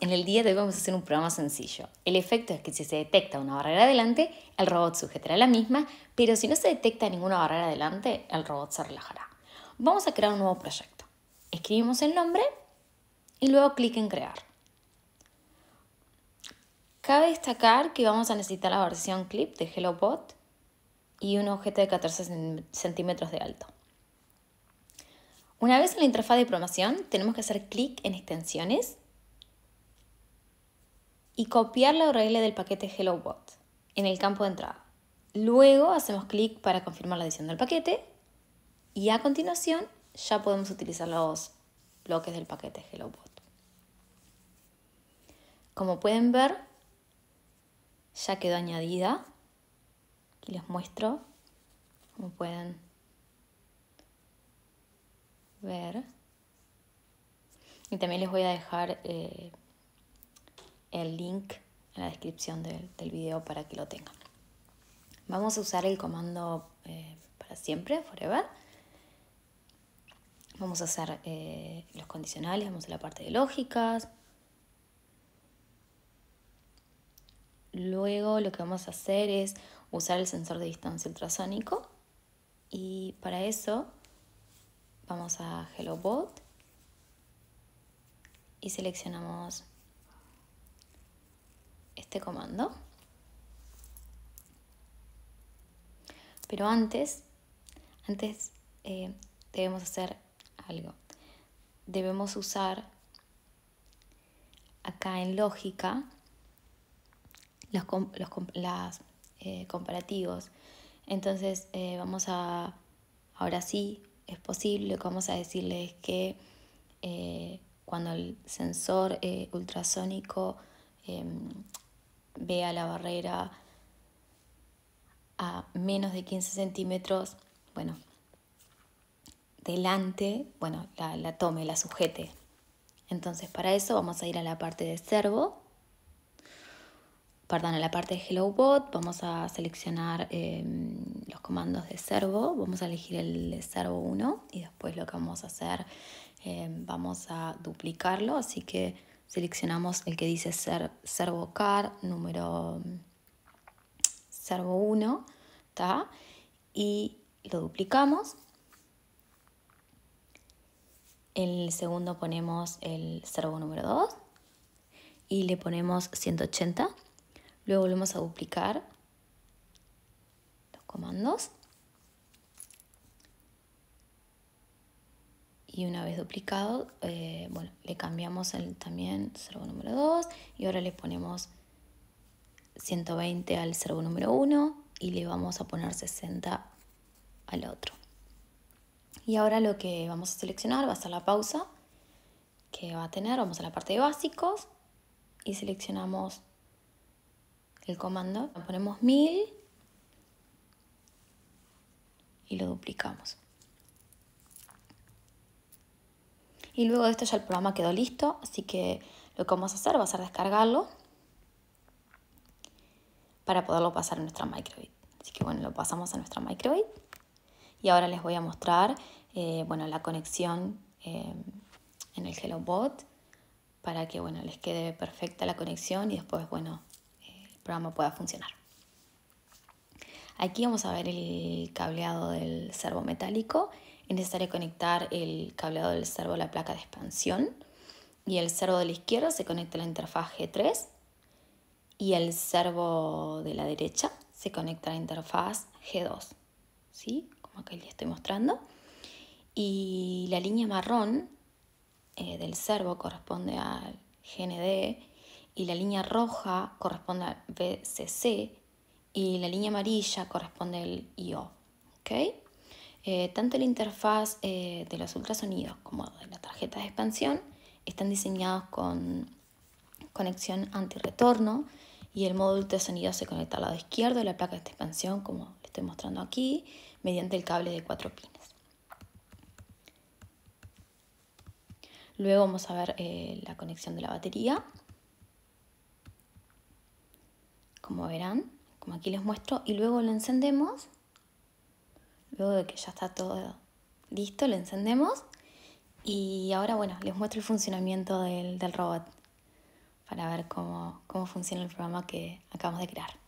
en el día de hoy vamos a hacer un programa sencillo. El efecto es que si se detecta una barrera adelante, el robot sujetará la misma, pero si no se detecta ninguna barrera adelante, el robot se relajará. Vamos a crear un nuevo proyecto. Escribimos el nombre y luego clic en crear. Cabe destacar que vamos a necesitar la versión clip de HelloBot y un objeto de 14 centímetros de alto. Una vez en la interfaz de programación, tenemos que hacer clic en extensiones y copiar la URL del paquete HelloBot en el campo de entrada. Luego hacemos clic para confirmar la edición del paquete y a continuación ya podemos utilizar los bloques del paquete HelloBot. Como pueden ver, ya quedó añadida. Aquí les muestro, como pueden ver. Y también les voy a dejar eh, el link en la descripción del, del video para que lo tengan. Vamos a usar el comando eh, para siempre, forever. Vamos a hacer eh, los condicionales, vamos a la parte de lógicas. Luego lo que vamos a hacer es usar el sensor de distancia ultrasónico y para eso vamos a HelloBot y seleccionamos este comando. Pero antes, antes eh, debemos hacer algo. Debemos usar acá en lógica los, los las, eh, comparativos. Entonces eh, vamos a, ahora sí, es posible, vamos a decirles que cuando el sensor ultrasónico em, vea la barrera a menos de 15 centímetros, bueno, delante, bueno, la, la tome, la sujete. Entonces para eso vamos a ir a la parte de servo, perdón, a la parte de HelloBot, vamos a seleccionar em, los comandos de servo, vamos a elegir el servo 1 y después lo que vamos a hacer, em, vamos a duplicarlo, así que Seleccionamos el que dice ser, Car, número servo 1, y lo duplicamos. En el segundo ponemos el servo número 2 y le ponemos 180. Luego volvemos a duplicar los comandos y una vez duplicado, eh, bueno, le cambiamos el, también servo número 2 y ahora le ponemos 120 al servo número 1 y le vamos a poner 60 al otro. Y ahora lo que vamos a seleccionar va a ser la pausa que va a tener, vamos a la parte de básicos y seleccionamos el comando, ponemos 1000 y lo duplicamos. Y luego de esto ya el programa quedó listo, así que lo que vamos a hacer va a ser descargarlo para poderlo pasar a nuestra microbit. Así que bueno, lo pasamos a nuestra microbit. Y ahora les voy a mostrar eh, bueno, la conexión eh, en el HelloBot para que bueno, les quede perfecta la conexión y después bueno, eh, el programa pueda funcionar. Aquí vamos a ver el cableado del servo metálico es necesario conectar el cableado del servo a la placa de expansión y el servo de la izquierda se conecta a la interfaz G3 y el servo de la derecha se conecta a la interfaz G2, ¿sí? como acá le estoy mostrando. Y la línea marrón eh, del servo corresponde al GND y la línea roja corresponde al VCC y la línea amarilla corresponde al IO. ¿okay? Eh, tanto la interfaz eh, de los ultrasonidos como de la tarjeta de expansión están diseñados con conexión antirretorno y el módulo ultrasonido se conecta al lado izquierdo de la placa de expansión, como le estoy mostrando aquí, mediante el cable de cuatro pines. Luego vamos a ver eh, la conexión de la batería. Como verán, como aquí les muestro, y luego lo encendemos Luego de que ya está todo listo, lo encendemos. Y ahora, bueno, les muestro el funcionamiento del, robot para ver cómo funciona el programa que acabamos de crear.